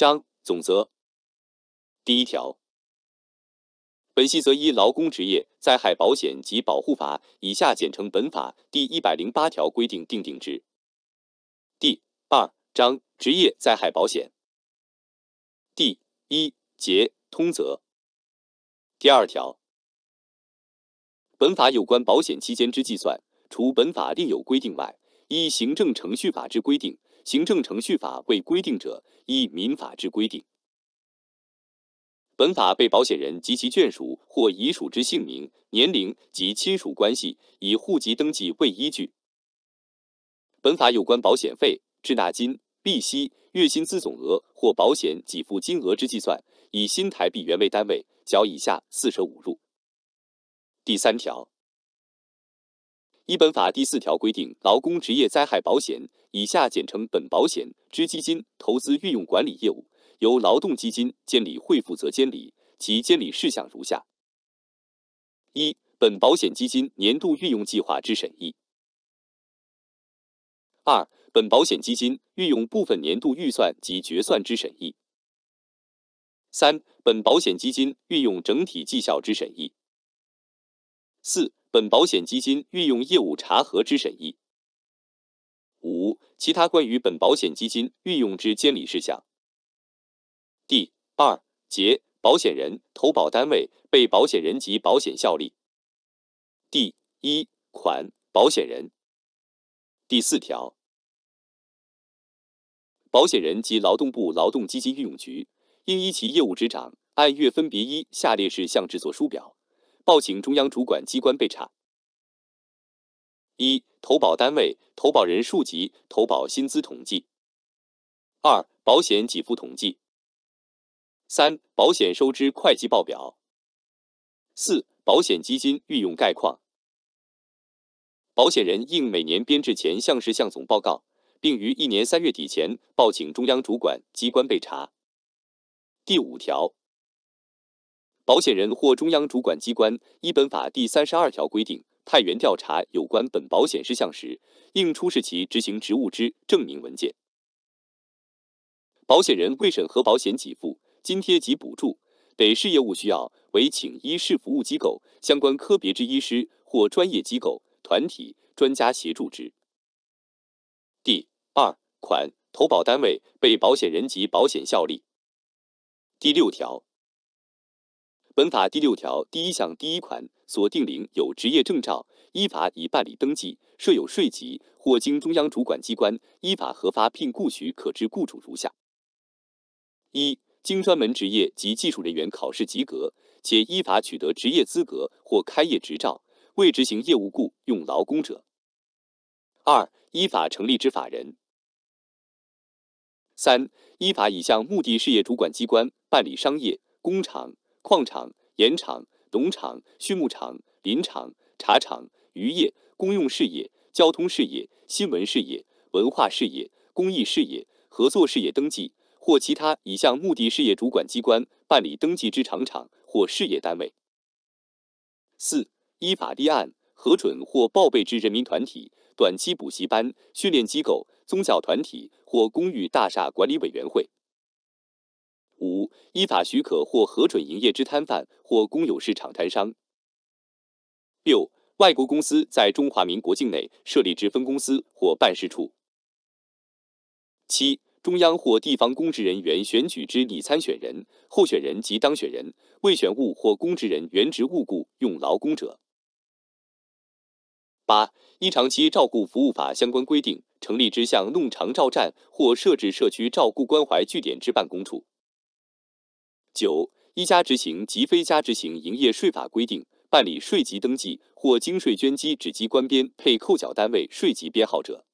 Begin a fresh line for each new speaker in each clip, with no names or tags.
章总则第一条，本细则依《劳工职业灾害保险及保护法》以下简称本法第一百零八条规定定定之。第二章职业灾害保险第一节通则第二条，本法有关保险期间之计算，除本法另有规定外，依行政程序法之规定，行政程序法未规定者。依民法之规定，本法被保险人及其眷属或遗属之姓名、年龄及亲属关系，以户籍登记为依据。本法有关保险费、滞纳金、利息、月薪资总额或保险给付金额之计算，以新台币元为单位，缴以下四舍五入。第三条，依本法第四条规定，劳工职业灾害保险。以下简称本保险之基金投资运用管理业务，由劳动基金监理会负责监理，其监理事项如下：一、本保险基金年度运用计划之审议；二、本保险基金运用部分年度预算及决算之审议；三、本保险基金运用整体绩效之审议；四、本保险基金运用业务查核之审议。五、其他关于本保险基金运用之监理事项。第二节保险人、投保单位、被保险人及保险效力。第一款保险人。第四条，保险人及劳动部劳动基金运用局应依其业务职掌，按月分别一下列事项制作书表，报请中央主管机关备查。一、投保单位、投保人数及投保薪资统计；二、保险给付统计；三、保险收支会计报表；四、保险基金运用概况。保险人应每年编制前项事项总报告，并于一年三月底前报请中央主管机关备查。第五条，保险人或中央主管机关依本法第三十二条规定。太原调查有关本保险事项时，应出示其执行职务之证明文件。保险人未审核保险给付津贴及补助，得视业务需要为请医师服务机构相关科别之医师或专业机构、团体专家协助之。第二款投保单位、被保险人及保险效力。第六条本法第六条第一项第一款。锁定龄有职业证照，依法已办理登记，设有税籍或经中央主管机关依法核发聘雇许可之雇主如下：一、经专门职业及技术人员考试及格且依法取得职业资格或开业执照，未执行业务雇用劳工者；二、依法成立之法人；三、依法已向目的事业主管机关办理商业、工厂、矿场、盐场。农场、畜牧场、林场、茶场、渔业、公用事业、交通事业、新闻事业、文化事业、公益事业、合作事业登记或其他已向目的事业主管机关办理登记之厂场或事业单位。四、依法立案核准或报备之人民团体、短期补习班、训练机构、宗教团体或公寓大厦管理委员会。五、依法许可或核准营业之摊贩或公有市场摊商。六、外国公司在中华民国境内设立之分公司或办事处。七、中央或地方公职人员选举之拟参选人、候选人及当选人，未选务或公职人员职务雇用劳工者。八、依长期照顾服务法相关规定成立之向弄长照站或设置社区照顾关怀据点之办公处。九、依家执行及非家执行营业税法规定办理税籍登记或经税捐机纸机关编配扣缴单位税籍编号者。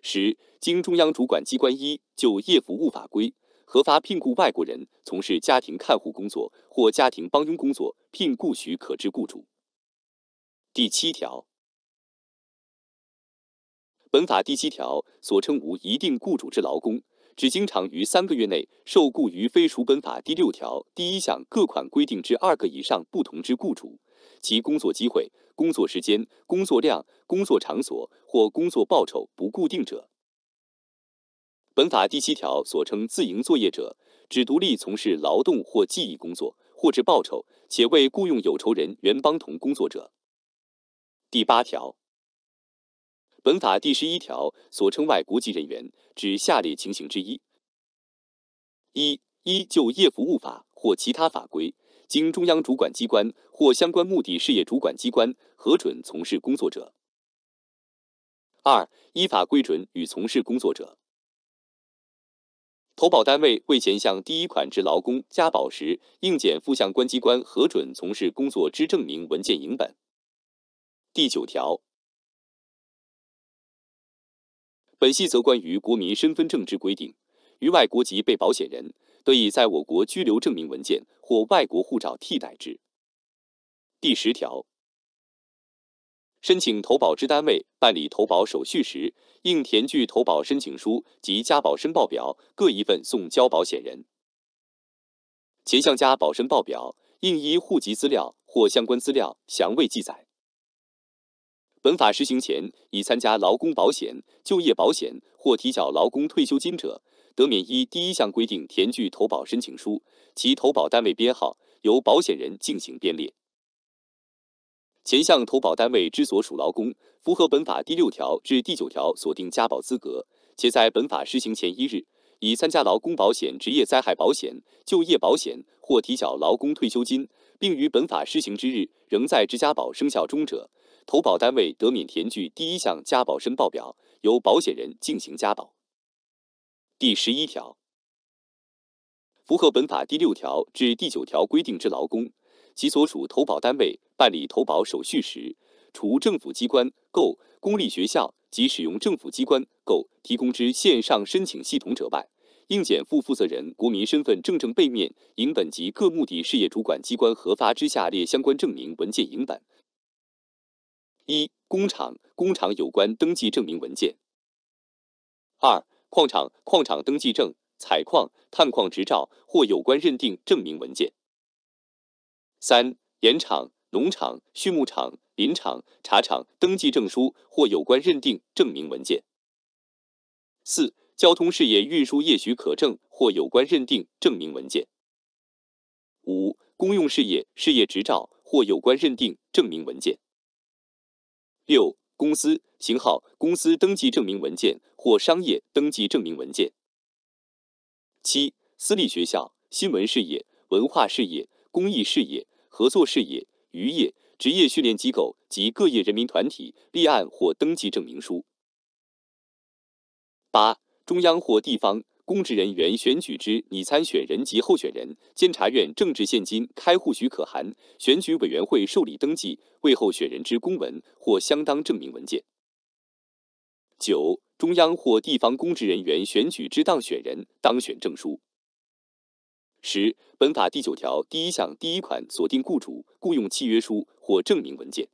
十、经中央主管机关依就业服务法规核发聘雇外国人从事家庭看护工作或家庭帮佣工作聘雇许可之雇主。第七条，本法第七条所称无一定雇主之劳工。指经常于三个月内受雇于非属本法第六条第一项各款规定之二个以上不同之雇主，其工作机会、工作时间、工作量、工作场所或工作报酬不固定者。本法第七条所称自营作业者，指独立从事劳动或技艺工作，获致报酬，且为雇用有酬人员帮同工作者。第八条。本法第十一条所称外国籍人员，指下列情形之一：一、依就业服务法或其他法规，经中央主管机关或相关目的事业主管机关核准从事工作者；二、依法归准与从事工作者。投保单位为前项第一款之劳工加保时，应检附相关机关核准从事工作之证明文件影本。第九条。本细则关于国民身份证之规定，于外国籍被保险人得以在我国居留证明文件或外国护照替代之。第十条，申请投保之单位办理投保手续时，应填具投保申请书及加保申报表各一份送交保险人。前项加保申报表应依户籍资料或相关资料详未记载。本法施行前已参加劳工保险、就业保险或提缴劳工退休金者，得免依第一项规定填具投保申请书，其投保单位编号由保险人进行编列。前项投保单位之所属劳工，符合本法第六条至第九条锁定加保资格，且在本法施行前一日已参加劳工保险、职业灾害保险、就业保险或提缴劳工退休金，并于本法施行之日仍在职加保生效中者。投保单位得免填具第一项加保申报表，由保险人进行加保。第十一条，符合本法第六条至第九条规定之劳工，其所属投保单位办理投保手续时，除政府机关、购公立学校及使用政府机关、购提供之线上申请系统者外，应检附负责人国民身份证正背面影本及各目的事业主管机关核发之下列相关证明文件影本。一工厂、工厂有关登记证明文件；二矿场、矿场登记证、采矿、探矿执照或有关认定证明文件；三盐场、农场、畜牧场、林场、茶厂登记证书或有关认定证明文件；四交通事业运输业许可证或有关认定证明文件；五公用事业事业执照或有关认定证明文件。六、公司型号、公司登记证明文件或商业登记证明文件。七、私立学校、新闻事业、文化事业、公益事业、合作事业、渔业、职业训练机构及各业人民团体立案或登记证明书。八、中央或地方。公职人员选举之拟参选人及候选人，监察院政治现金开户许可函，选举委员会受理登记为候选人之公文或相当证明文件。九、中央或地方公职人员选举之当选人当选证书。十、本法第九条第一项第一款锁定雇主雇佣契约书或证明文件。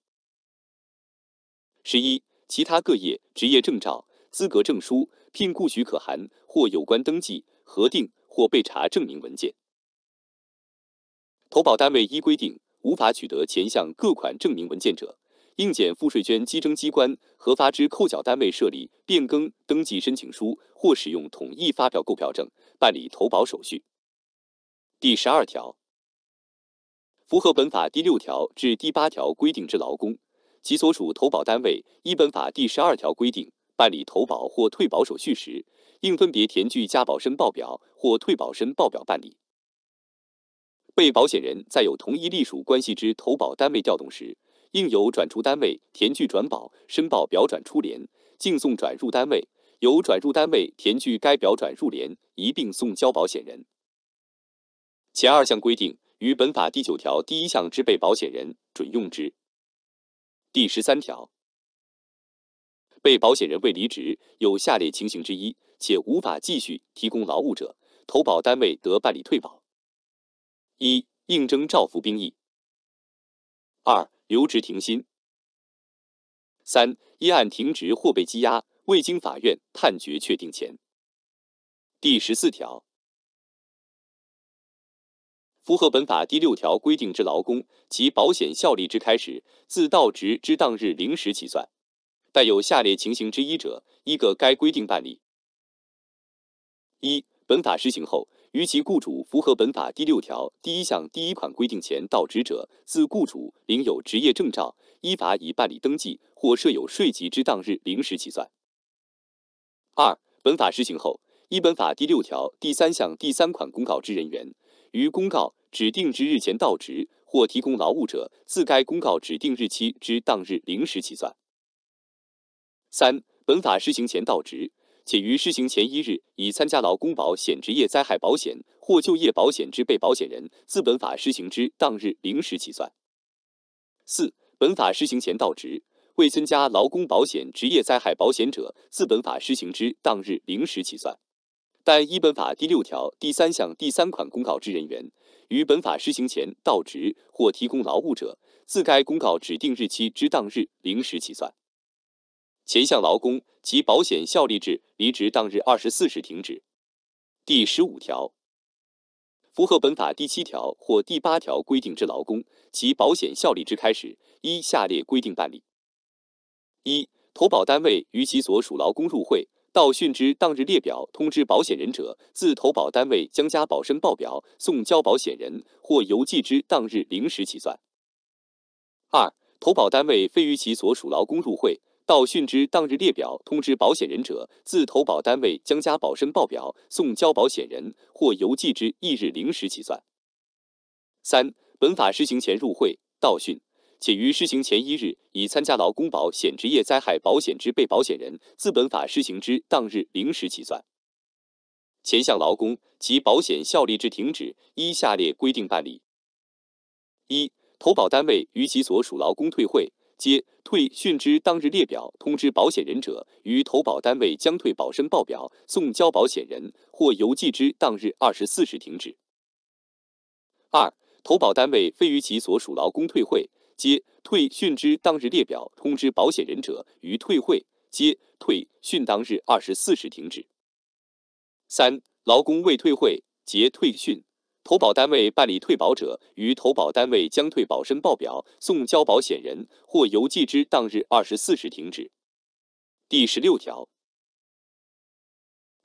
十一、其他各业职业证照、资格证书。聘雇许可函或有关登记核定或备查证明文件。投保单位依规定无法取得前项各款证明文件者，应检附税捐稽征机关核发之扣缴单位设立、变更登记申请书或使用统一发票购票证办理投保手续。第十二条，符合本法第六条至第八条规定之劳工，其所属投保单位依本法第十二条规定。办理投保或退保手续时，应分别填具加保申报表或退保申报表办理。被保险人在有同一隶属关系之投保单位调动时，应由转出单位填具转保申报表转出联，净送转入单位，由转入单位填具该表转入联一并送交保险人。前二项规定与本法第九条第一项之被保险人准用之。第十三条。被保险人未离职，有下列情形之一且无法继续提供劳务者，投保单位得办理退保：一、应征召服兵役；二、留职停薪；三、依案停职或被羁押，未经法院判决确定前。第十四条，符合本法第六条规定之劳工，其保险效力之开始，自到职之当日零时起算。在有下列情形之一者，依个该规定办理：一、本法施行后，逾期雇主符合本法第六条第一项第一款规定前到职者，自雇主领有职业证照、依法已办理登记或设有税籍之当日零时起算；二、本法施行后，依本法第六条第三项第三款公告之人员，于公告指定之日前到职或提供劳务者，自该公告指定日期之当日零时起算。三、本法施行前到职且于施行前一日已参加劳工保险职业灾害保险或就业保险之被保险人，自本法施行之当日零时起算。四、本法施行前到职未参加劳工保险职业灾害保险者，自本法施行之当日零时起算。但依本法第六条第三项第三款公告之人员，于本法施行前到职或提供劳务者，自该公告指定日期之当日零时起算。前项劳工其保险效力至离职当日二十四时停止。第十五条，符合本法第七条或第八条规定之劳工，其保险效力之开始依下列规定办理：一、投保单位与其所属劳工入会到训知当日列表通知保险人者，自投保单位将加保申报表送交保险人或邮寄之当日零时起算；二、投保单位非于其所属劳工入会。到殉职当日列表通知保险人者，自投保单位将加保申报表送交保险人或邮寄之翌日零时起算。三、本法施行前入会到殉且于施行前一日已参加劳工保险职业灾害保险之被保险人，自本法施行之当日零时起算前项劳工其保险效力之停止，依下列规定办理：一、投保单位与其所属劳工退会。接退训之当日列表通知保险人者，于投保单位将退保申报表送交保险人或邮寄之当日二十四时停止。二、投保单位非于其所属劳工退会接退训之当日列表通知保险人者，于退会接退训当日二十四时停止。三、劳工未退会结退训。投保单位办理退保者，于投保单位将退保申报表送交保险人或邮寄之当日二十四时停止。第十六条，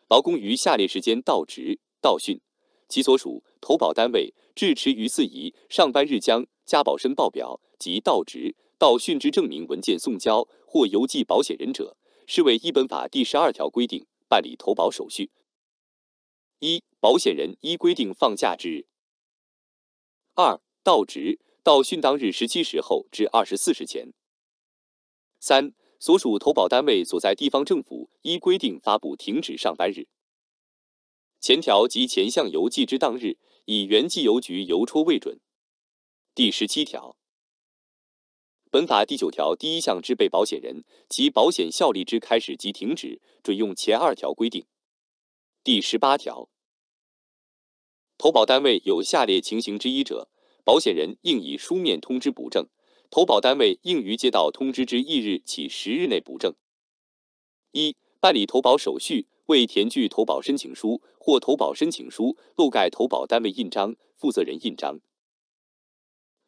劳工于下列时间到职到训，其所属投保单位至迟于四宜上班日将加保申报表及到职到训之证明文件送交或邮寄保险人者，视为依本法第十二条规定办理投保手续。一保险人依规定放假之日；二、到职、到训当日十七时后至二十四时前；三、所属投保单位所在地方政府依规定发布停止上班日。前条及前项邮寄之当日，以原寄邮局邮戳为准。第十七条，本法第九条第一项之被保险人及保险效力之开始及停止，准用前二条规定。第十八条。投保单位有下列情形之一者，保险人应以书面通知补正，投保单位应于接到通知之翌日起十日内补正。一、办理投保手续未填具投保申请书或投保申请书漏盖投保单位印章、负责人印章。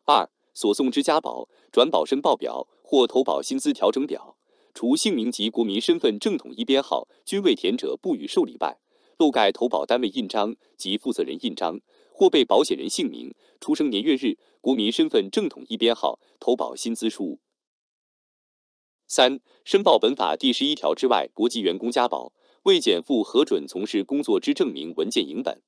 二、所送之家保转保申报表或投保薪资调整表，除姓名及国民身份证统一编号均未填者不予受理外。漏盖投保单位印章及负责人印章，或被保险人姓名、出生年月日、国民身份证统一编号、投保薪资书。三、申报本法第十一条之外国籍员工加保未减负核准从事工作之证明文件影本。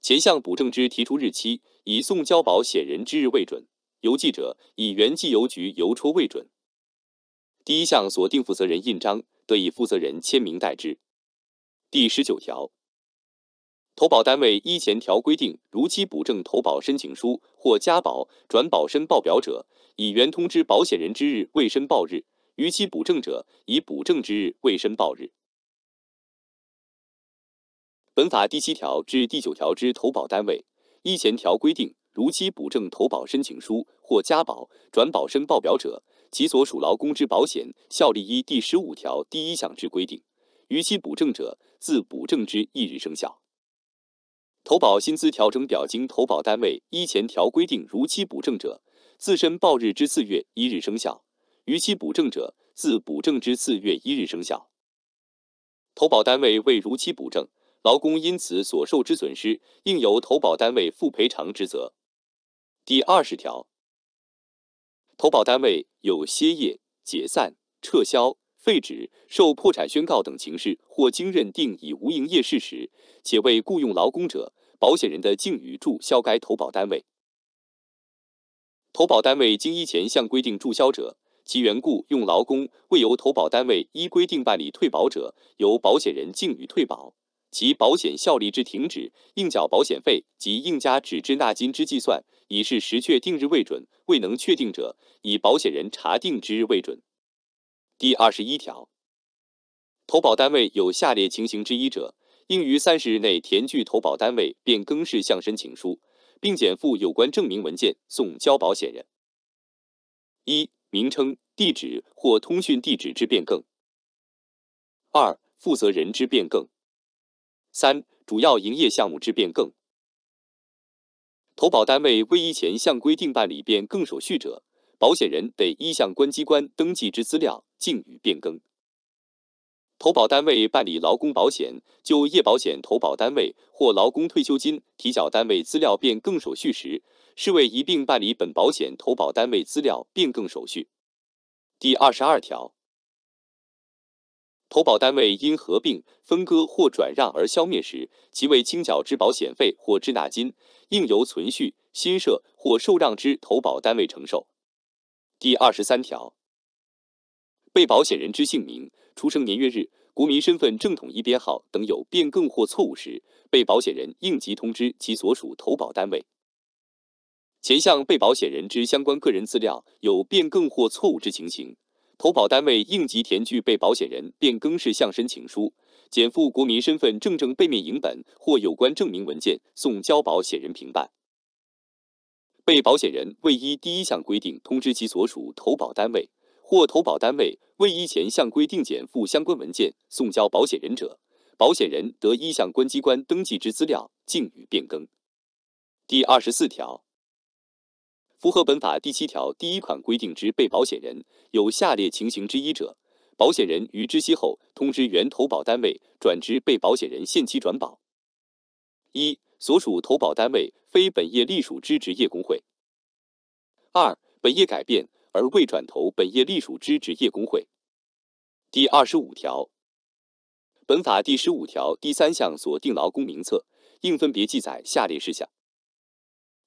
前项补正之提出日期，以送交保险人之日为准；邮寄者，以原寄邮局邮戳为准。第一项锁定负责人印章，得以负责人签名代之。第十九条，投保单位依前条规定如期补正投保申请书或加保转保申报表者，以原通知保险人之日未申报日；逾期补正者，以补正之日未申报日。本法第七条至第九条之投保单位依前条规定如期补正投保申请书或加保转保申报表者，其所属劳工之保险效力依第十五条第一项之规定；逾期补正者，自补正之翌日生效。投保薪资调整表经投保单位依前条规定如期补正者，自申报日之四月一日生效；逾期补正者，自补正之四月一日生效。投保单位未如期补正，劳工因此所受之损失，应由投保单位负赔偿之责。第二十条，投保单位有歇业、解散、撤销。废止、受破产宣告等情事，或经认定已无营业事实，且未雇用劳工者，保险人的敬与注销该投保单位。投保单位经依前项规定注销者，其原雇用劳工未由投保单位依规定办理退保者，由保险人敬予退保，其保险效力之停止、应缴保险费及应加指质纳金之计算，以是实确定日未准；未能确定者，以保险人查定之日为准。第二十一条，投保单位有下列情形之一者，应于三十日内填具投保单位变更事项申请书，并检附有关证明文件送交保险人：一、名称、地址或通讯地址之变更；二、负责人之变更；三、主要营业项目之变更。投保单位未依前项规定办理变更手续者，保险人得依相关机关登记之资料。境遇变更，投保单位办理劳工保险、就业保险投保单位或劳工退休金提缴单位资料变更手续时，视为一并办理本保险投保单位资料变更手续。第二十二条，投保单位因合并、分割或转让而消灭时，其未清缴之保险费或滞纳金，应由存续、新设或受让之投保单位承受。第二十三条。被保险人之姓名、出生年月日、国民身份证统一编号等有变更或错误时，被保险人应急通知其所属投保单位。前项被保险人之相关个人资料有变更或错误之情形，投保单位应急填具被保险人变更事项申请书，减负国民身份证正背面影本或有关证明文件，送交保险人平办。被保险人未依第一项规定通知其所属投保单位。或投保单位未依前项规定减负相关文件送交保险人者，保险人得依相关机关登记之资料，径予变更。第二十四条，符合本法第七条第一款规定之被保险人有下列情形之一者，保险人于知悉后通知原投保单位转知被保险人限期转保：一、所属投保单位非本业隶属之职业工会；二、本业改变。而未转投本业隶属之职业工会。第二十五条，本法第十五条第三项所定劳工名册，应分别记载下列事项：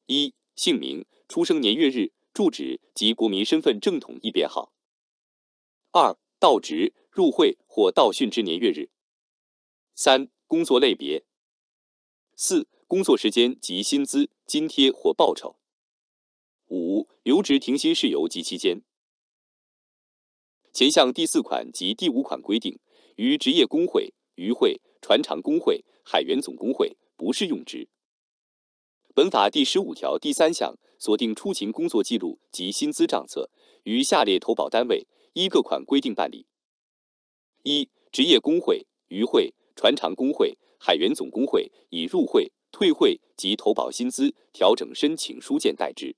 一、姓名、出生年月日、住址及国民身份证统一编号；二、到职、入会或到训之年月日；三、工作类别；四、工作时间及薪资、津贴或报酬。五留职停薪事由及期间，前项第四款及第五款规定，于职业工会、渔会、船厂工会、海员总工会不适用之。本法第十五条第三项锁定出勤工作记录及薪资账册，于下列投保单位依各款规定办理：一、职业工会、渔会、船厂工会、海员总工会以入会、退会及投保薪资调整申请书件代之。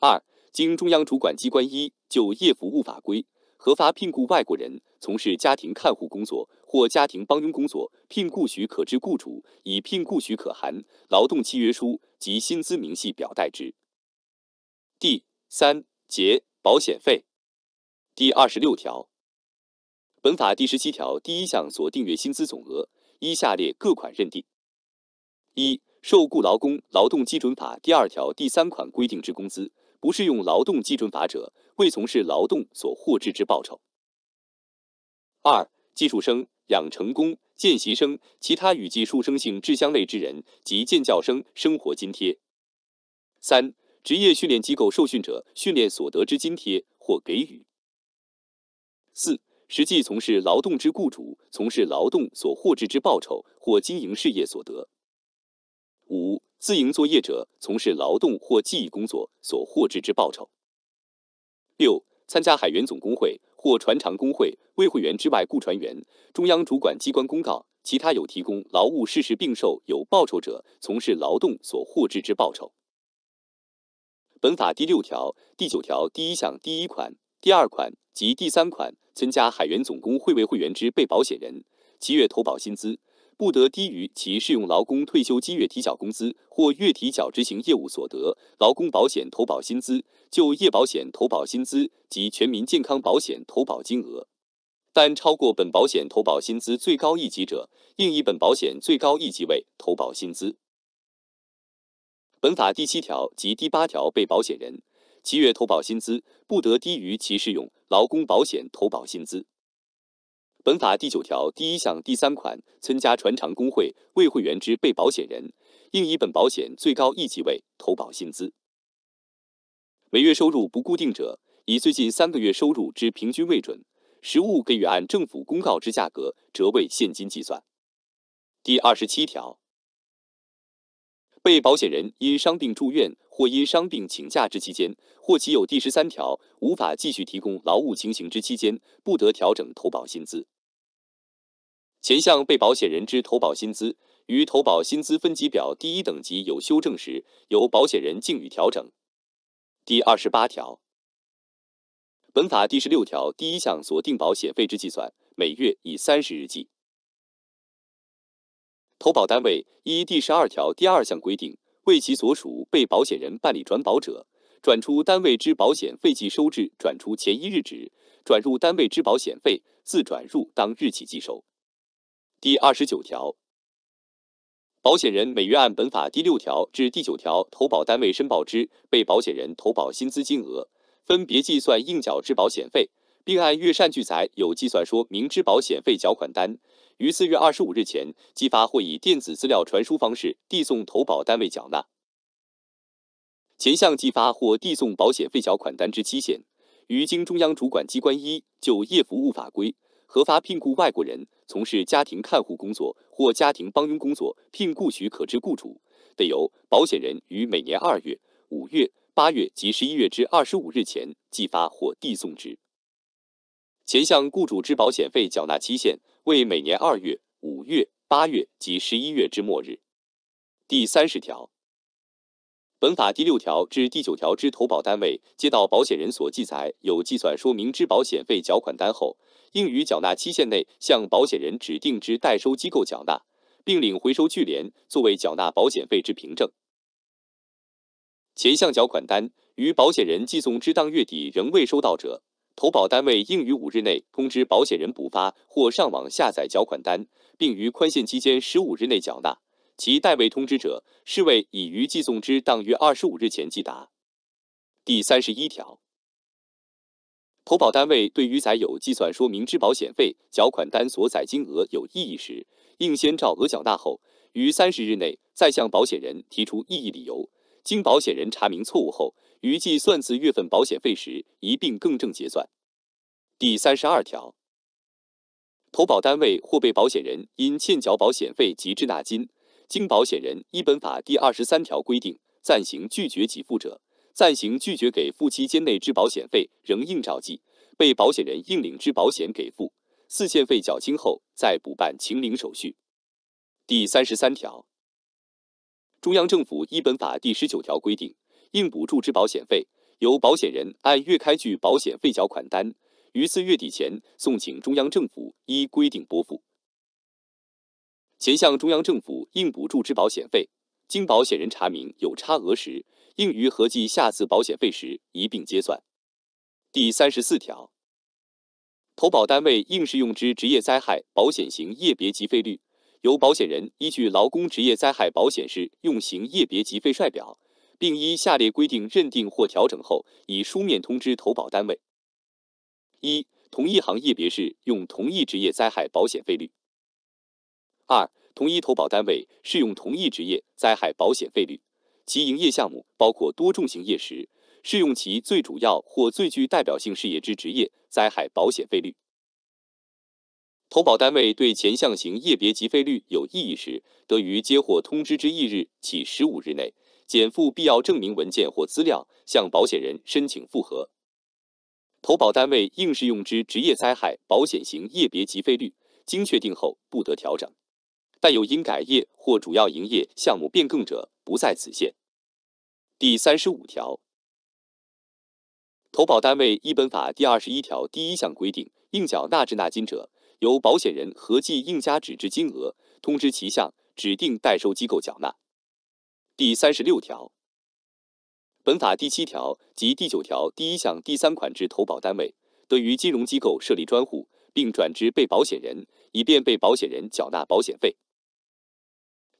二、经中央主管机关依就业服务法规核发聘雇外国人从事家庭看护工作或家庭帮佣工作聘雇许可之雇主，以聘雇许可函、劳动契约书及薪资明细表代之。第三节保险费第二十六条，本法第十七条第一项所订月薪资总额，依下列各款认定：一、受雇劳工劳动基准法第二条第三款规定之工资。不适用劳动基准法者，为从事劳动所获致之报酬。二、技术生、养成工、见习生、其他与技术生性质相类之人及见教生生活津贴。三、职业训练机构受训者训练所得之津贴或给予。四、实际从事劳动之雇主从事劳动所获致之报酬或经营事业所得。五。自营作业者从事劳动或技艺工作所获致之报酬。六、参加海员总工会或船厂工会为会员之外雇船员，中央主管机关公告其他有提供劳务事实并受有报酬者从事劳动所获致之报酬。本法第六条、第九条第一项第一款、第二款及第三款参加海员总工会为会员之被保险人，七月投保薪资。不得低于其适用劳工退休金月提缴工资或月提缴执行业务所得劳工保险投保薪资、就业保险投保薪资及全民健康保险投保金额，但超过本保险投保薪资最高一级者，应以本保险最高一级为投保薪资。本法第七条及第八条被保险人七月投保薪资不得低于其适用劳工保险投保薪资。本法第九条第一项第三款，参加船长工会未会员之被保险人，应以本保险最高一级为投保薪资。每月收入不固定者，以最近三个月收入之平均为准。实物给予按政府公告之价格折为现金计算。第二十七条。被保险人因伤病住院或因伤病请假之期间，或其有第十三条无法继续提供劳务情形之期间，不得调整投保薪资。前项被保险人之投保薪资，于投保薪资分级表第一等级有修正时，由保险人径予调整。第二十八条，本法第十六条第一项所定保险费之计算，每月以三十日计。投保单位依第十二条第二项规定，为其所属被保险人办理转保者，转出单位之保险费计收至转出前一日止；转入单位之保险费自转入当日起计收。第二十九条，保险人每月按本法第六条至第九条投保单位申报之被保险人投保薪资金额，分别计算应缴之保险费，并按月善据载有计算说明之保险费缴款单。于四月二十五日前寄发或以电子资料传输方式递送投保单位缴纳前项寄发或递送保险费缴款单之期限，于经中央主管机关依就业服务法规核发聘雇外国人从事家庭看护工作或家庭帮佣工作聘雇许可之雇主，得由保险人于每年二月、五月、八月及十一月之二十五日前寄发或递送之。前项雇主之保险费缴纳期限。为每年二月、五月、八月及十一月之末日。第三十条，本法第六条至第九条之投保单位，接到保险人所记载有计算说明之保险费缴款单后，应于缴纳期限内向保险人指定之代收机构缴纳，并领回收据联作为缴纳保险费之凭证。前项缴款单于保险人寄送之当月底仍未收到者，投保单位应于五日内通知保险人补发或上网下载缴款单，并于宽限期间十五日内缴纳。其代位通知者，视为已于寄送之当月二十五日前寄达。第三十一条，投保单位对于载有计算说明之保险费缴款单所载金额有异议时，应先照额缴纳，后于三十日内再向保险人提出异议理由。经保险人查明错误后，于计算次月份保险费时一并更正结算。第三十二条，投保单位或被保险人因欠缴保险费及滞纳金，经保险人依本法第二十三条规定暂行拒绝给付者，暂行拒绝给付期间内之保险费仍应照计，被保险人应领之保险给付，四限费缴清后，再补办清零手续。第三十三条。中央政府一本法第十九条规定，应补助之保险费，由保险人按月开具保险费缴款单，于次月底前送请中央政府依规定拨付。前向中央政府应补助之保险费，经保险人查明有差额时，应于合计下次保险费时一并结算。第三十四条，投保单位应适用之职业灾害保险型业别及费率。由保险人依据《劳工职业灾害保险适用行业别及费率表》，并依下列规定认定或调整后，以书面通知投保单位：一、同一行业别适用同一职业灾害保险费率；二、同一投保单位适用同一职业灾害保险费率，其营业项目包括多种行业时，适用其最主要或最具代表性事业之职业灾害保险费率。投保单位对前项型业别及费率有异议时，得于接获通知之翌日起十五日内，减负必要证明文件或资料，向保险人申请复核。投保单位应适用之职业灾害保险型业别及费率，经确定后不得调整，但有因改业或主要营业项目变更者，不在此限。第三十五条，投保单位依本法第二十一条第一项规定应缴纳滞纳金者，由保险人合计应加纸质金额，通知其向指定代收机构缴纳。第三十六条，本法第七条及第九条第一项第三款之投保单位，得于金融机构设立专户，并转至被保险人，以便被保险人缴纳保险费。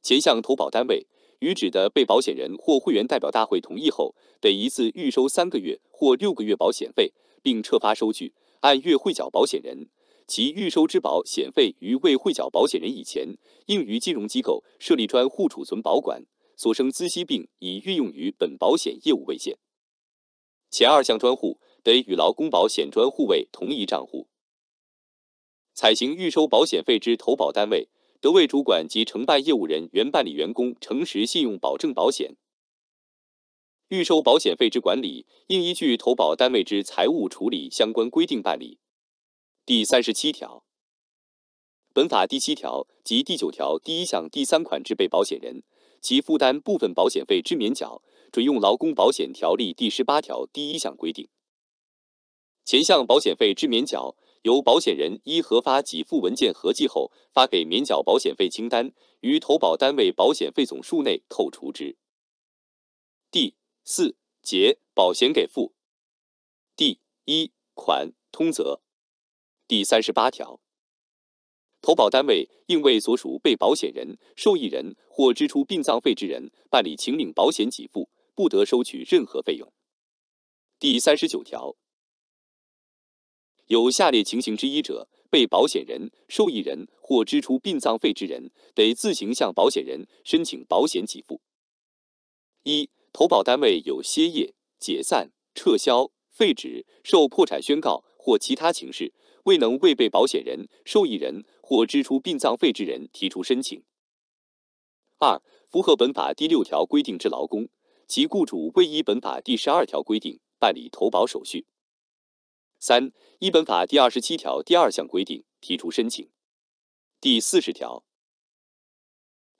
前项投保单位，与指的被保险人或会员代表大会同意后，得一次预收三个月或六个月保险费，并撤发收据，按月汇缴保险人。其预收之保险费于未汇缴保险人以前，应于金融机构设立专户储存保管，所生孳息并已运用于本保险业务为限。前二项专户得与劳工保险专户为同一账户。采行预收保险费之投保单位，得为主管及承办业务人员办理员工诚实信用保证保险。预收保险费之管理，应依据投保单位之财务处理相关规定办理。第三十七条，本法第七条及第九条第一项第三款之被保险人，其负担部分保险费之免缴，准用劳工保险条例第十八条第一项规定。前项保险费之免缴，由保险人依核发给付文件合计后，发给免缴保险费清单，于投保单位保险费总数内扣除之。第四节保险给付，第一款通则。第三十八条，投保单位应为所属被保险人、受益人或支出殡葬费之人办理请领保险给付，不得收取任何费用。第三十九条，有下列情形之一者，被保险人、受益人或支出殡葬费之人得自行向保险人申请保险给付：一、投保单位有歇业、解散、撤销、废止、受破产宣告或其他情事。未能为被保险人、受益人或支出殡葬费之人提出申请；二、符合本法第六条规定之劳工，其雇主未依本法第十二条规定办理投保手续；三、依本法第二十七条第二项规定提出申请。第四十条，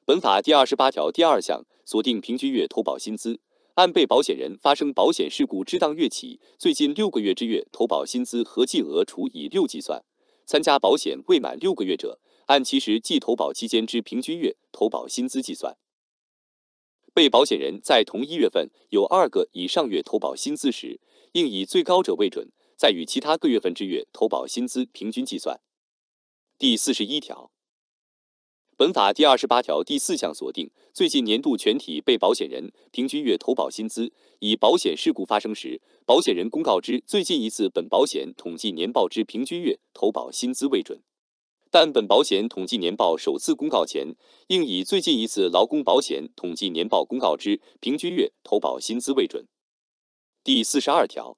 本法第二十八条第二项锁定平均月投保薪资。按被保险人发生保险事故之当月起最近六个月之月投保薪资合计额除以六计算。参加保险未满六个月者，按其实际投保期间之平均月投保薪资计算。被保险人在同一月份有二个以上月投保薪资时，应以最高者为准，再与其他各月份之月投保薪资平均计算。第四十一条。本法第二十八条第四项锁定最近年度全体被保险人平均月投保薪资，以保险事故发生时保险人公告之最近一次本保险统计年报之平均月投保薪资为准。但本保险统计年报首次公告前，应以最近一次劳工保险统计年报公告之平均月投保薪资为准。第四十二条，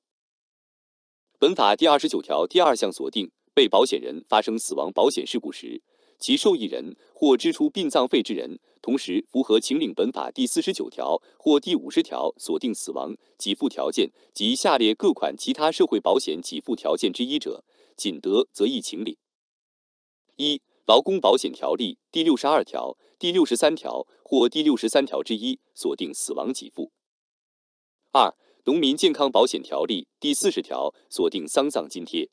本法第二十九条第二项锁定被保险人发生死亡保险事故时。其受益人或支出殡葬费之人，同时符合请领本法第四十九条或第五十条锁定死亡给付条件及下列各款其他社会保险给付条件之一者，仅得则亦请领：一、劳工保险条例第六十二条、第六十三条或第六十三条之一锁定死亡给付；二、农民健康保险条例第四十条锁定丧葬津贴。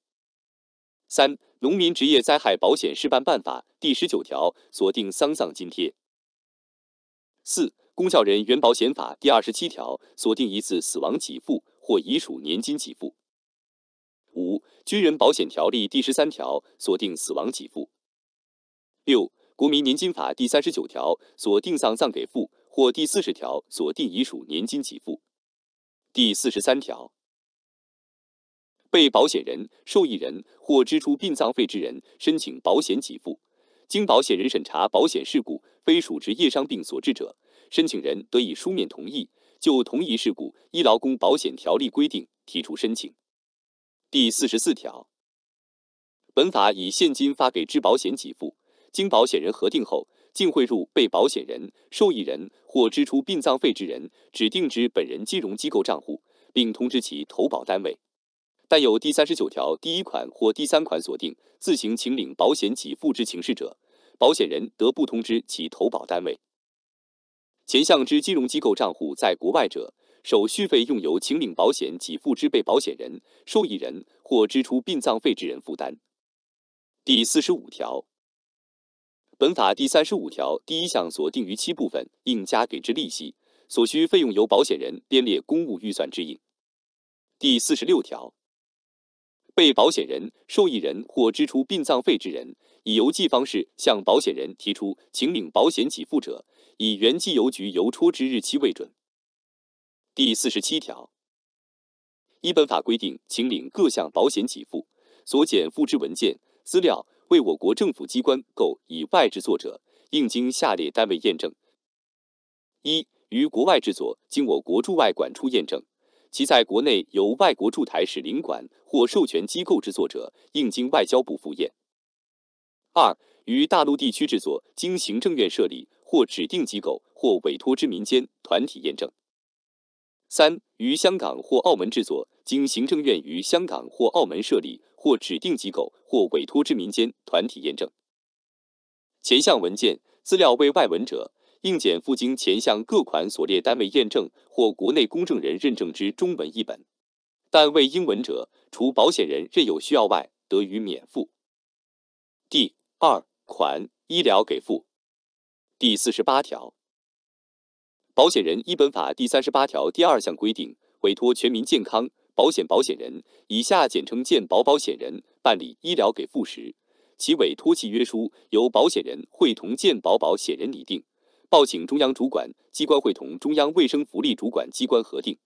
三、农民职业灾害保险示范办法第十九条锁定丧葬津贴；四、公教人员保险法第二十七条锁定一次死亡给付或遗属年金给付；五、军人保险条例第十三条锁定死亡给付；六、国民年金法第三十九条锁定丧葬给付或第四十条锁定遗属年金给付；第四十三条。被保险人、受益人或支出殡葬费之人申请保险给付，经保险人审查，保险事故非属职业伤病所致者，申请人得以书面同意，就同一事故依劳工保险条例规定提出申请。第四十四条，本法以现金发给之保险给付，经保险人核定后，竟汇入被保险人、受益人或支出殡葬费之人指定之本人金融机构账户，并通知其投保单位。但有第三十九条第一款或第三款锁定自行请领保险给付之情事者，保险人得不通知其投保单位。前项之金融机构账户在国外者，手续费用由请领保险给付之被保险人、受益人或支出殡葬费之人负担。第四十五条，本法第三十五条第一项锁定逾期部分应加给之利息，所需费用由保险人编列公务预算之应。第四十六条。被保险人、受益人或支出殡葬费之人，以邮寄方式向保险人提出请领保险给付者，以原寄邮局邮戳之日期为准。第四十七条，一本法规定，请领各项保险给付所检附之文件、资料，为我国政府机关购以外制作者，应经下列单位验证：一、于国外制作，经我国驻外馆处验证。其在国内由外国驻台使领馆或授权机构制作者应经外交部复验；二、于大陆地区制作经行政院设立或指定机构或委托之民间团体验证；三、于香港或澳门制作经行政院于香港或澳门设立或指定机构或委托之民间团体验证。前项文件资料为外文者，应检付经前项各款所列单位验证或国内公证人认证之中文译本，但为英文者，除保险人任有需要外，得予免付。第二款医疗给付第四十八条，保险人依本法第三十八条第二项规定，委托全民健康保险保险人（以下简称健保保险人）办理医疗给付时，其委托契约书由保险人会同健保保险人拟定。报请中央主管机关会同中央卫生福利主管机关核定。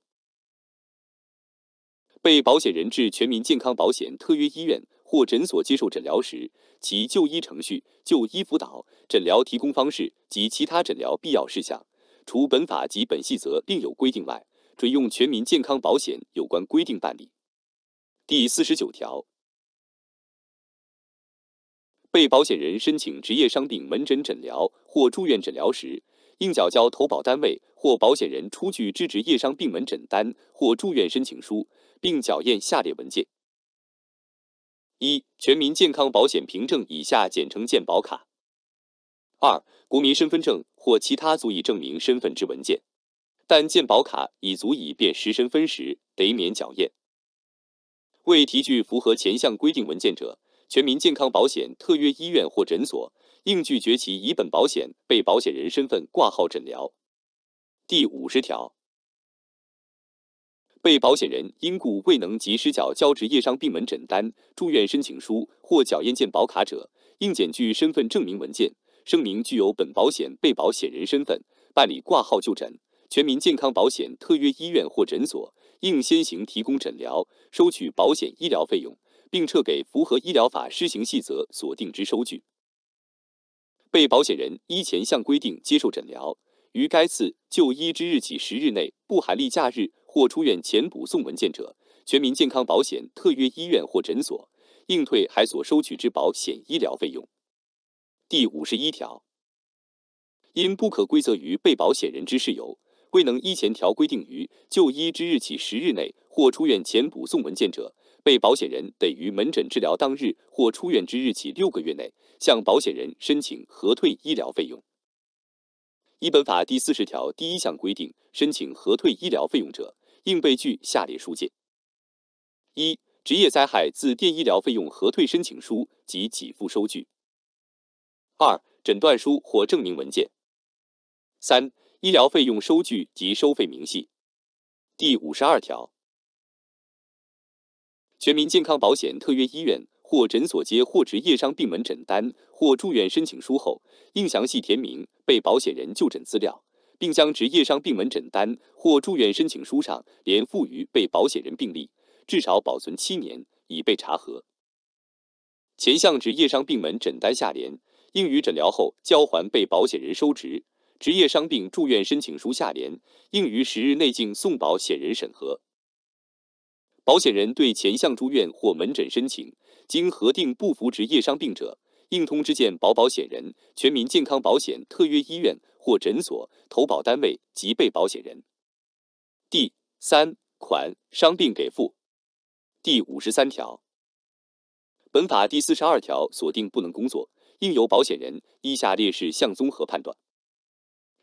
被保险人至全民健康保险特约医院或诊所接受诊疗时，其就医程序、就医辅导、诊疗提供方式及其他诊疗必要事项，除本法及本细则另有规定外，准用全民健康保险有关规定办理。第四十九条。被保险人申请职业伤病门诊诊疗或住院诊疗时，应缴交投保单位或保险人出具之职业伤病门诊单或住院申请书，并缴验下列文件：一、全民健康保险凭证（以下简称健保卡）；二、国民身份证或其他足以证明身份之文件，但健保卡已足以辨识身份时，得免缴验。未提具符合前项规定文件者，全民健康保险特约医院或诊所应拒绝其以本保险被保险人身份挂号诊疗。第五十条，被保险人因故未能及时缴交职业伤病门诊单、住院申请书或缴验健保卡者，应检具身份证明文件，声明具有本保险被保险人身份，办理挂号就诊。全民健康保险特约医院或诊所应先行提供诊疗，收取保险医疗费用。并撤给符合医疗法施行细则所定之收据。被保险人依前项规定接受诊疗，于该次就医之日起十日内不含例假日或出院前补送文件者，全民健康保险特约医院或诊所应退还所收取之保险医疗费用。第五十一条，因不可归责于被保险人之事由，未能依前条规定于就医之日起十日内或出院前补送文件者，被保险人得于门诊治疗当日或出院之日起六个月内，向保险人申请核退医疗费用。一本法第四十条第一项规定，申请核退医疗费用者，应备具下列书件：一、职业灾害自垫医疗费用核退申请书及给付收据；二、诊断书或证明文件；三、医疗费用收据及收费明细。第五十二条。全民健康保险特约医院或诊所接获职业伤病门诊单或住院申请书后，应详细填明被保险人就诊资料，并将职业伤病门诊单或住院申请书上连附于被保险人病历，至少保存七年，以备查核。前项职业伤病门诊单下联应于诊疗后交还被保险人收执，职业伤病住院申请书下联应于十日内进送保险人审核。保险人对前项住院或门诊申请，经核定不符职业伤病者，应通知健保保险人、全民健康保险特约医院或诊所、投保单位及被保险人。第三款伤病给付第五十三条，本法第四十二条锁定不能工作，应由保险人依下列事项综合判断：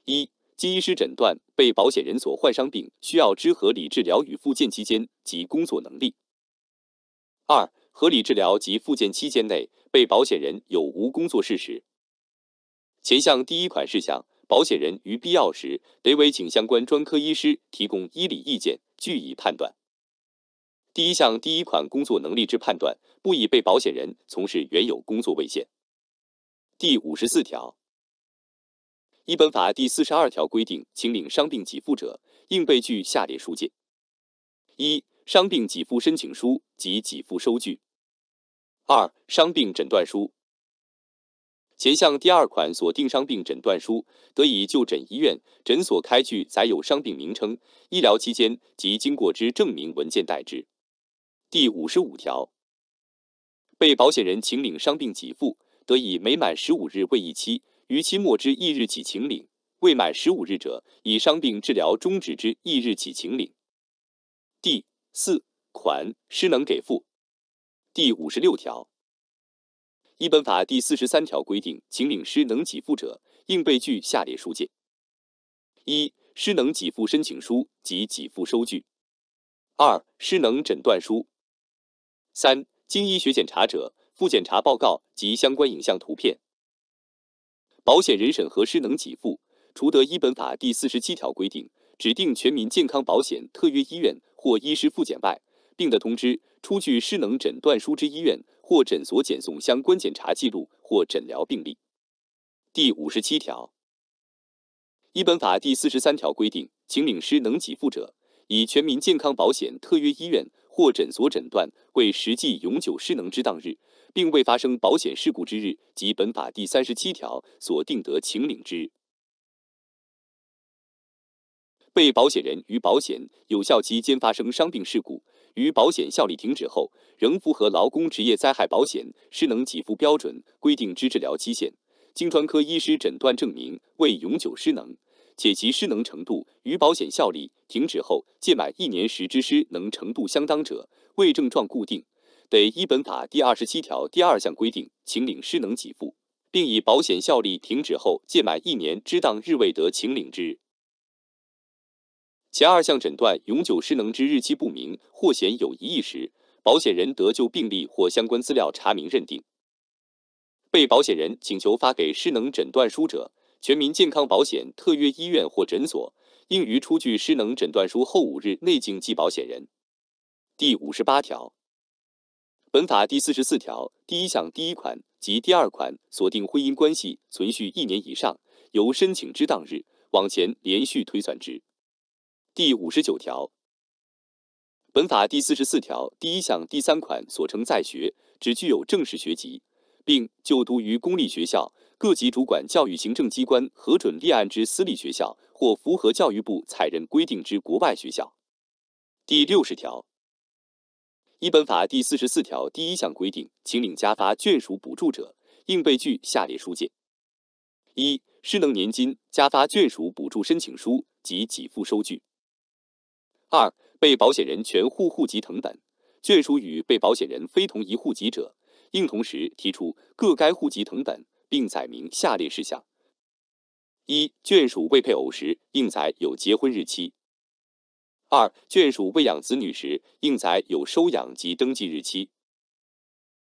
一、经医师诊断，被保险人所患伤病需要之合理治疗与复健期间及工作能力。二、合理治疗及复健期间内，被保险人有无工作事实？前项第一款事项，保险人于必要时得委请相关专科医师提供医理意见，据以判断。第一项第一款工作能力之判断，不以被保险人从事原有工作为限。第五十四条。《一本法》第四十二条规定，请领伤病给付者应备具下列书件：一、伤病给付申请书及给付收据；二、伤病诊断书。前项第二款所定伤病诊断书，得以就诊医院、诊所开具载有伤病名称、医疗期间及经过之证明文件代之。第五十五条，被保险人请领伤病给付，得以每满十五日为一期。逾期末之翌日起请领，未满十五日者，以伤病治疗终止之翌日起请领。第四款失能给付第五十六条，一本法第四十三条规定，请领失能给付者，应备具下列书件：一、失能给付申请书及给付收据；二、失能诊断书；三、经医学检查者附检查报告及相关影像图片。保险人审核失能给付，除得依本法第四十七条规定指定全民健康保险特约医院或医师复检外，并的通知出具失能诊断书之医院或诊所，检送相关检查记录或诊疗病历。第五十七条，依本法第四十三条规定，请领失能给付者，以全民健康保险特约医院或诊所诊断为实际永久失能之当日。并未发生保险事故之日及本法第三十七条所定得请领之被保险人于保险有效期间发生伤病事故，于保险效力停止后仍符合劳工职业灾害保险失能给付标准规定之治疗期限，经专科医师诊断证明为永久失能，且其失能程度与保险效力停止后届满一年时之失能程度相当者，未症状固定。得一本法第二十七条第二项规定，秦岭失能给付，并以保险效力停止后届满一年之当日未得秦岭之前二项诊断永久失能之日期不明或显有疑义时，保险人得就病历或相关资料查明认定。被保险人请求发给失能诊断书者，全民健康保险特约医院或诊所应于出具失能诊断书后五日内寄给保险人。第五十八条。本法第四十四条第一项第一款及第二款锁定婚姻关系存续一年以上，由申请之当日往前连续推算之。第五十九条，本法第四十四条第一项第三款所称在学，只具有正式学籍，并就读于公立学校、各级主管教育行政机关核准立案之私立学校或符合教育部采认规定之国外学校。第六十条。《一本法》第四十四条第一项规定，请领加发眷属补助者，应备具下列书件：一、失能年金加发眷属补助申请书及给付收据；二、被保险人全户户籍誊本。眷属与被保险人非同一户籍者，应同时提出各该户籍誊本，并载明下列事项：一、眷属未配偶时，应载有结婚日期。二、眷属喂养子女时，应载有收养及登记日期。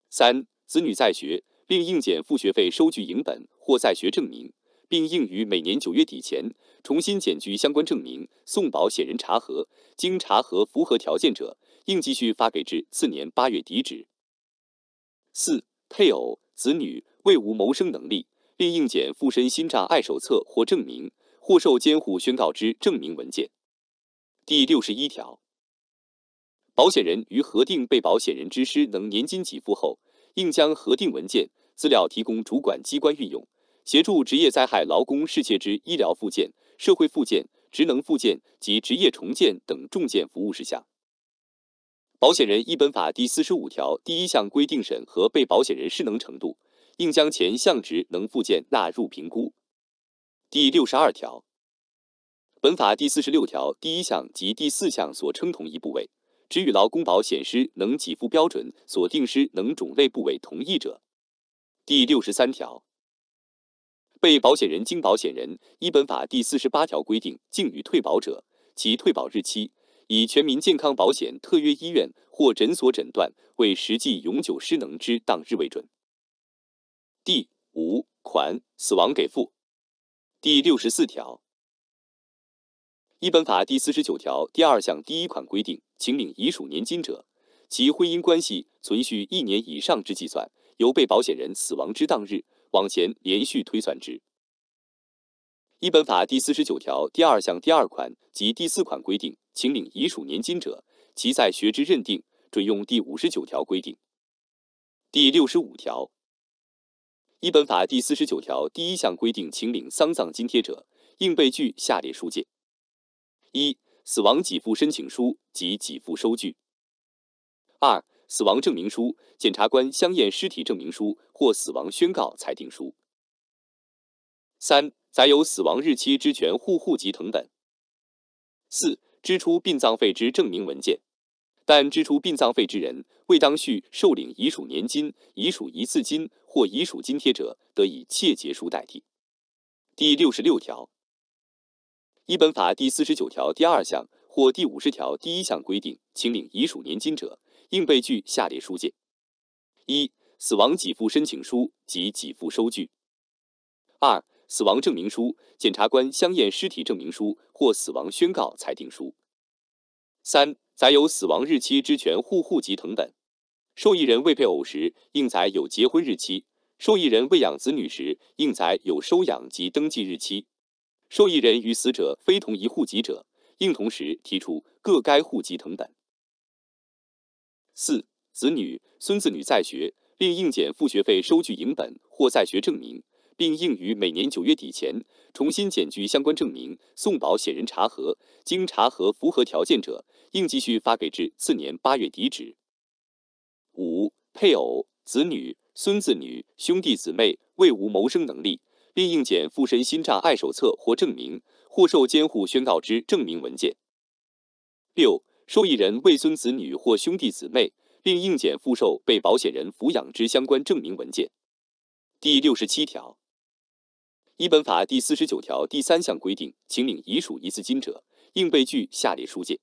三、子女在学，并应检付学费收据影本或在学证明，并应于每年九月底前重新检具相关证明送保险人查核，经查核符合条件者，应继续发给至次年八月底止。四、配偶子女未无谋生能力，并应检附身心障碍手册或证明或受监护宣告之证明文件。第六十一条，保险人于核定被保险人之失能年金给付后，应将核定文件资料提供主管机关运用，协助职业灾害劳工世界之医疗附件、社会附件、职能附件及职业重建等重建服务事项。保险人一本法第四十五条第一项规定审核被保险人失能程度，应将前项职能附件纳入评估。第六十二条。本法第四十六条第一项及第四项所称同一部位，只与劳工保险师能给付标准所定师能种类部位同一者。第六十三条，被保险人经保险人依本法第四十八条规定净予退保者，其退保日期以全民健康保险特约医院或诊所诊断为实际永久失能之当日为准。第五款死亡给付。第六十四条。一本法第四十九条第二项第一款规定，请领遗属年金者，其婚姻关系存续一年以上之计算，由被保险人死亡之当日往前连续推算之。一本法第四十九条第二项第二款及第四款规定，请领遗属年金者，其在学之认定，准用第五十九条规定。第六十五条，一本法第四十九条第一项规定，请领丧葬津贴者，应备具下列书件。一、死亡给付申请书及给付收据；二、死亡证明书、检察官相验尸体证明书或死亡宣告裁定书；三、载有死亡日期之全户户籍誊本；四、支出殡葬费之证明文件。但支出殡葬费之人未当续受领遗属年金、遗属一次金或遗属津贴者，得以切结书代替。第六十六条。《一本法》第四十九条第二项或第五十条第一项规定，请领遗属年金者，应备具下列书件：一、死亡给付申请书及给付收据；二、死亡证明书、检察官相验尸体证明书或死亡宣告裁定书；三、载有死亡日期之全户户籍誊本。受益人未配偶时，应载有结婚日期；受益人未养子女时，应载有收养及登记日期。受益人与死者非同一户籍者，应同时提出各该户籍成本。四子女、孙子女在学，另应减付学费收据影本或在学证明，并应于每年九月底前重新检具相关证明送保险人查核，经查核符合条件者，应继续发给至次年八月底止。五配偶、子女、孙子女、兄弟姊妹未无谋生能力。并应检附身心障碍手册或证明，或受监护宣告之证明文件。六、受益人未孙子女或兄弟姊妹，并应检附受被保险人抚养之相关证明文件。第六十七条，一本法第四十九条第三项规定，请领遗属一次金者，应备具下列书件：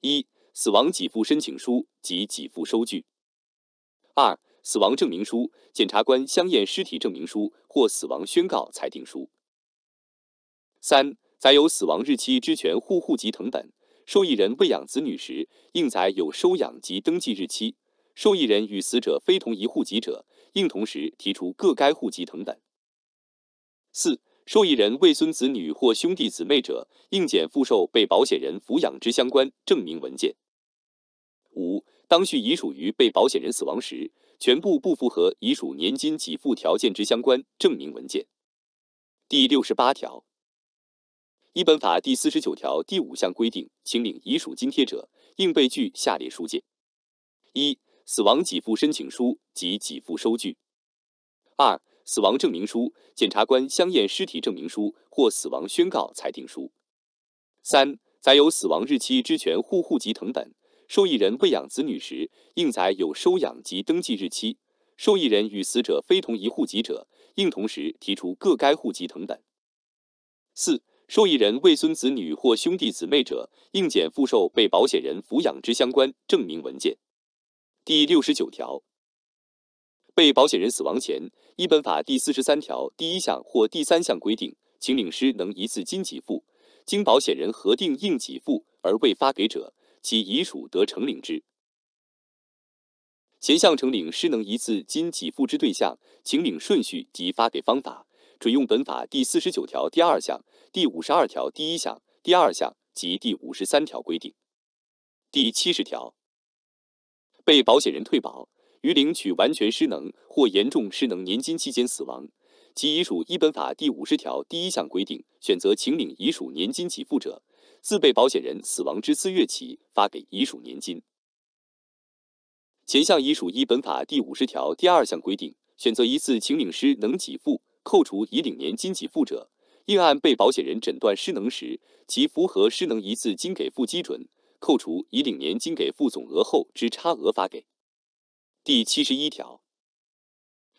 一、死亡给付申请书及给付收据；二、死亡证明书、检察官相验尸体证明书或死亡宣告裁定书。三、载有死亡日期之权户户籍誊本。受益人未养子女时，应载有收养及登记日期。受益人与死者非同一户籍者，应同时提出各该户籍誊本。四、受益人为孙子女或兄弟姊妹者，应检附受被保险人抚养之相关证明文件。五、当续遗属于被保险人死亡时。全部不符合遗属年金给付条件之相关证明文件。第六十八条，一本法第四十九条第五项规定，请领遗属津贴者，应备具下列书件：一、死亡给付申请书及给付收据；二、死亡证明书、检察官相验尸体证明书或死亡宣告裁定书；三、载有死亡日期之全户户籍誊本。受益人未养子女时，应载有收养及登记日期；受益人与死者非同一户籍者，应同时提出各该户籍等等。四、受益人未孙子女或兄弟姊妹者，应检附受被保险人抚养之相关证明文件。第六十九条，被保险人死亡前，依本法第四十三条第一项或第三项规定，请领失能一次金给付，经保险人核定应给付而未发给者。其遗属得承领之。前项承领失能一次金给付之对象、请领顺序及发给方法，准用本法第四十九条第二项、第五十二条第一项、第二项及第五十三条规定。第七十条，被保险人退保于领取完全失能或严重失能年金期间死亡，其遗属依本法第五十条第一项规定选择请领遗属年金给付者。自被保险人死亡之次月起发给遗属年金。前项遗属依本法第五十条第二项规定选择一次请领失能给付，扣除已领年金给付者，应按被保险人诊断失能时其符合失能一次金给付基准，扣除已领年金给付总额后之差额发给。第七十一条，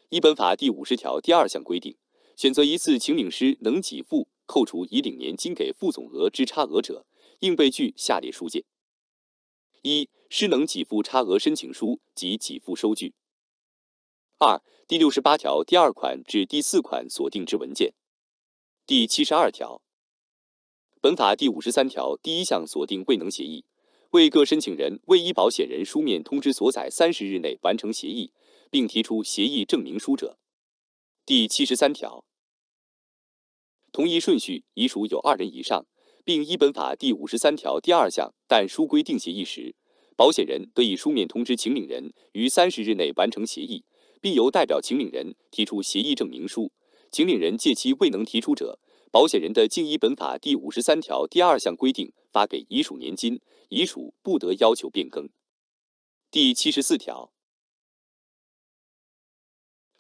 一本法第五十条第二项规定。选择一次请领师能给付扣除已领年金给付总额之差额者，应备具下列书件：一、师能给付差额申请书及给付收据；二、第六十八条第二款至第四款所定之文件。第七十二条，本法第五十三条第一项所定未能协议，为各申请人为依保险人书面通知所载三十日内完成协议，并提出协议证明书者。第七十三条。同一顺序遗属有二人以上，并依本法第五十三条第二项但书规定协议时，保险人得以书面通知请领人于三十日内完成协议，并由代表请领人提出协议证明书。请领人届期未能提出者，保险人的应依本法第五十三条第二项规定发给遗属年金，遗属不得要求变更。第七十四条，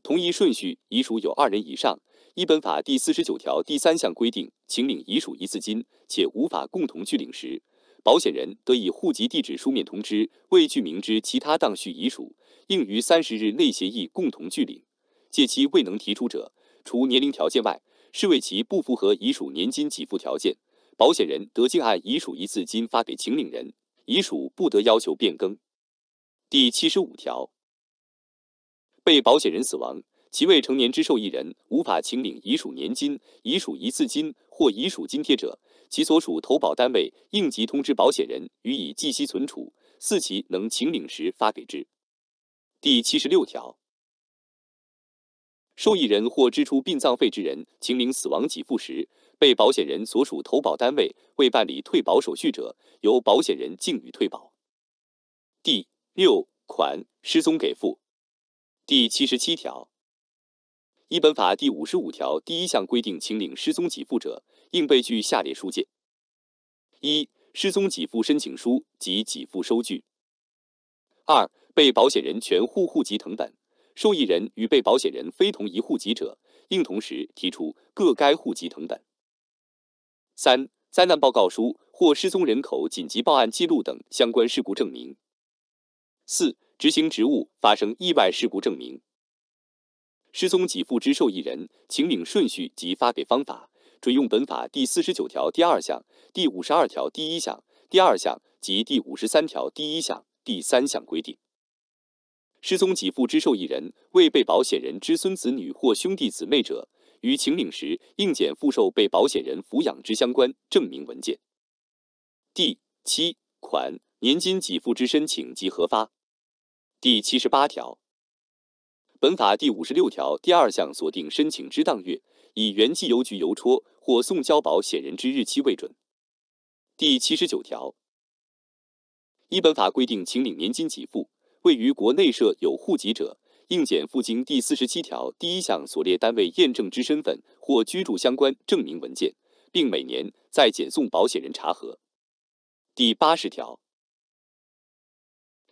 同一顺序遗属有二人以上。《一本法》第四十九条第三项规定，请领遗属一次金且无法共同具领时，保险人得以户籍地址书面通知未具名之其他当续遗属，应于三十日内协议共同具领，届期未能提出者，除年龄条件外，视为其不符合遗属年金给付条件，保险人得竟按遗属一次金发给请领人，遗属不得要求变更。第七十五条，被保险人死亡。其未成年之受益人无法请领遗属年金、遗属一次金或遗属津贴者，其所属投保单位应急通知保险人予以计息存储，四其能请领时发给之。第七十六条，受益人或支出殡葬费之人请领死亡给付时，被保险人所属投保单位未办理退保手续者，由保险人敬予退保。第六款失踪给付。第七十七条。《一本法》第五十五条第一项规定，请领失踪给付者应备具下列书件：一、失踪给付申请书及给付收据；二、被保险人全户户籍誊本；受益人与被保险人非同一户籍者，应同时提出各该户籍誊本；三、灾难报告书或失踪人口紧急报案记录等相关事故证明；四、执行职务发生意外事故证明。失踪给付之受益人请领顺序及发给方法，准用本法第四十九条第二项、第五十二条第一项、第二项及第五十三条第一项、第三项规定。失踪给付之受益人为被保险人之孙子女或兄弟姊妹者，于请领时应检附受被保险人抚养之相关证明文件。第七款年金给付之申请及核发。第七十八条。本法第五十六条第二项锁定申请之当月，以原寄邮局邮戳或送交保险人之日期为准。第七十九条，一本法规定，请领年金给付位于国内设有户籍者，应检附经第四十七条第一项所列单位验证之身份或居住相关证明文件，并每年再检送保险人查核。第八十条，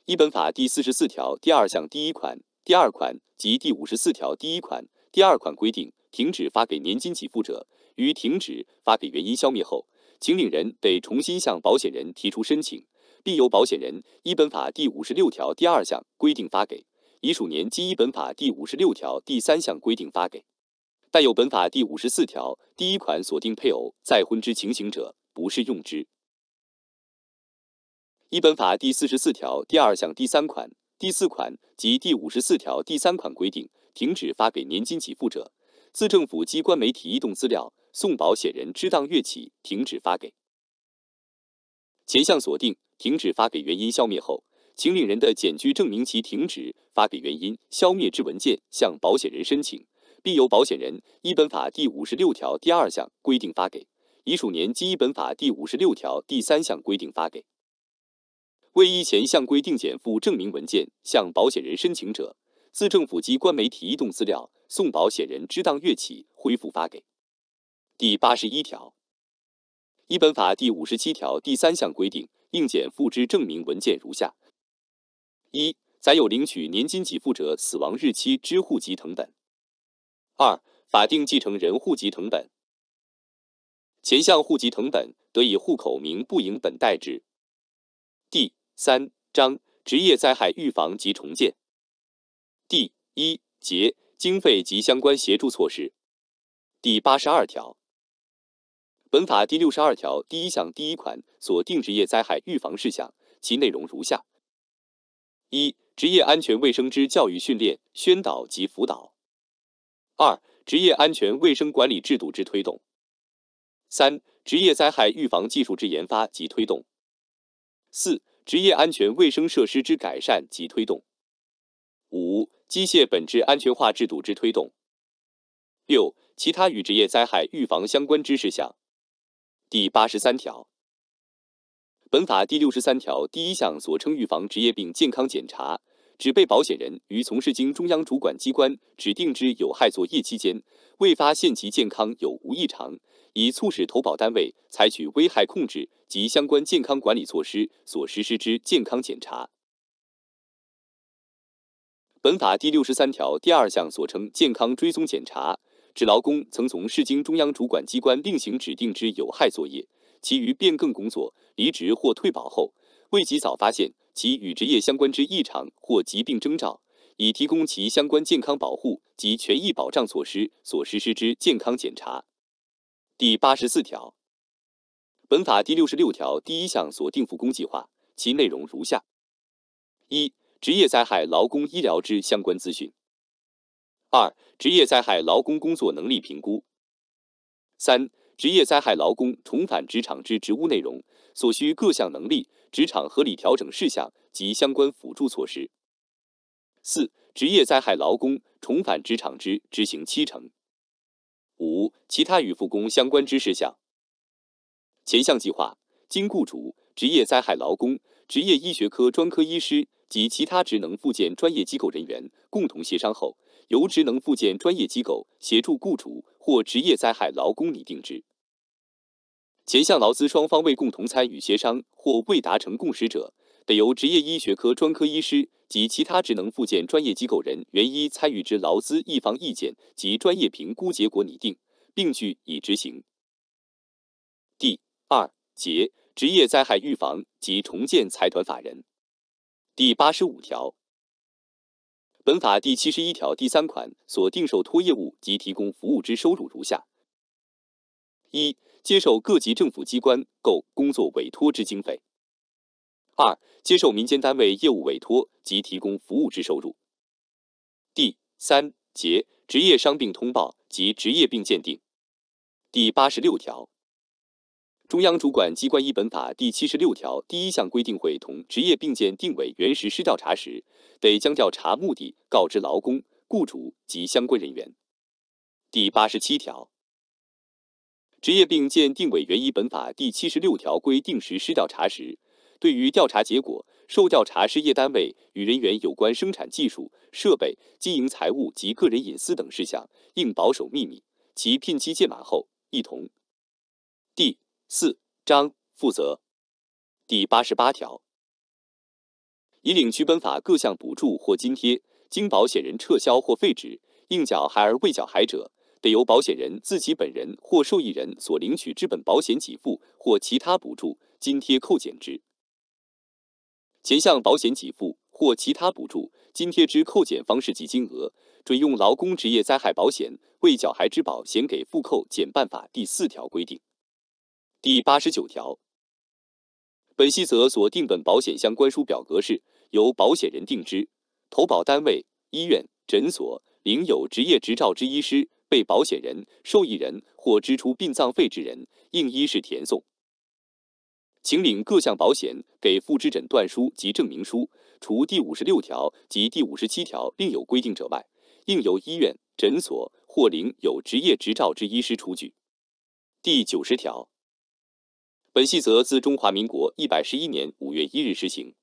一本法第四十四条第二项第一款。第二款及第五十四条第一款、第二款规定，停止发给年金给付者，于停止发给原因消灭后，请领人得重新向保险人提出申请，并由保险人依本法第五十六条第二项规定发给，已属年金依本法第五十六条第三项规定发给，但有本法第五十四条第一款锁定配偶再婚之情形者，不适用之。一本法第四十四条第二项第三款。第四款及第五十四条第三款规定，停止发给年金给付者，自政府机关媒体移动资料送保险人之当月起停止发给。前项锁定停止发给原因消灭后，请领人的检具证明其停止发给原因消灭之文件，向保险人申请，并由保险人依本法第五十六条第二项规定发给已属年金，依本法第五十六条第三项规定发给。未依前项规定减负证明文件向保险人申请者，自政府机关媒体移动资料送保险人之当月起恢复发给。第八十一条，一本法第五十七条第三项规定应减负之证明文件如下：一、载有领取年金给付者死亡日期之户籍成本；二、法定继承人户籍成本。前项户籍成本得以户口名不影本代之。D。三章职业灾害预防及重建，第一节经费及相关协助措施，第八十二条，本法第六十二条第一项第一款所定职业灾害预防事项，其内容如下：一、职业安全卫生之教育训练、宣导及辅导；二、职业安全卫生管理制度之推动；三、职业灾害预防技术之研发及推动；四、职业安全卫生设施之改善及推动，五、机械本质安全化制度之推动，六、其他与职业灾害预防相关之事项。第八十三条，本法第六十三条第一项所称预防职业病健康检查，指被保险人于从事经中央主管机关指定之有害作业期间，未发现其健康有无异常。以促使投保单位采取危害控制及相关健康管理措施所实施之健康检查。本法第六十三条第二项所称健康追踪检查，指劳工曾从事经中央主管机关另行指定之有害作业，其于变更工作、离职或退保后，未及早发现其与职业相关之异常或疾病征兆，以提供其相关健康保护及权益保障措施所实施之健康检查。第八十四条，本法第六十六条第一项所定复工计划，其内容如下：一、职业灾害劳工医疗之相关资讯；二、职业灾害劳工工作能力评估；三、职业灾害劳工重返职场之职务内容、所需各项能力、职场合理调整事项及相关辅助措施；四、职业灾害劳工重返职场之执行七成。五、其他与复工相关之事项。前项计划，经雇主、职业灾害劳工、职业医学科专科医师及其他职能附件专业机构人员共同协商后，由职能附件专业机构协助雇主或职业灾害劳工拟定之。前项劳资双方未共同参与协商或未达成共识者，得由职业医学科专科医师及其他职能附件专业机构人员一参与之劳资一方意见及专业评估结果拟定，并据以执行。第二节职业灾害预防及重建财团法人第八十五条本法第七十一条第三款所定受托业务及提供服务之收入如下：一、接受各级政府机关构工作委托之经费。二、接受民间单位业务委托及提供服务之收入。第三节职业伤病通报及职业病鉴定。第八十六条，中央主管机关依本法第七十六条第一项规定，会同职业病鉴定委员实施调查时，得将调查目的告知劳工、雇主及相关人员。第八十七条，职业病鉴定委员依本法第七十六条规定实施调查时，对于调查结果，受调查事业单位与人员有关生产技术、设备、经营财务及个人隐私等事项，应保守秘密。其聘期届满后，一同。第四章负责第八十八条，已领取本法各项补助或津贴，经保险人撤销或废止，应缴还而未缴还者，得由保险人自己本人或受益人所领取之本保险给付或其他补助、津贴扣减之。前项保险给付或其他补助津贴之扣减方式及金额，准用劳工职业灾害保险未缴还之保险给付扣减办法第四条规定。第八十九条，本细则所定本保险相关书表格式，由保险人定之。投保单位、医院、诊所、领有执业执照之医师、被保险人、受益人或支出殡葬费之人，应依是填送。请领各项保险给付之诊断书及证明书，除第五十六条及第五十七条另有规定者外，应由医院、诊所或领有执业执照之医师出具。第九十条，本细则自中华民国一百十一年五月一日施行。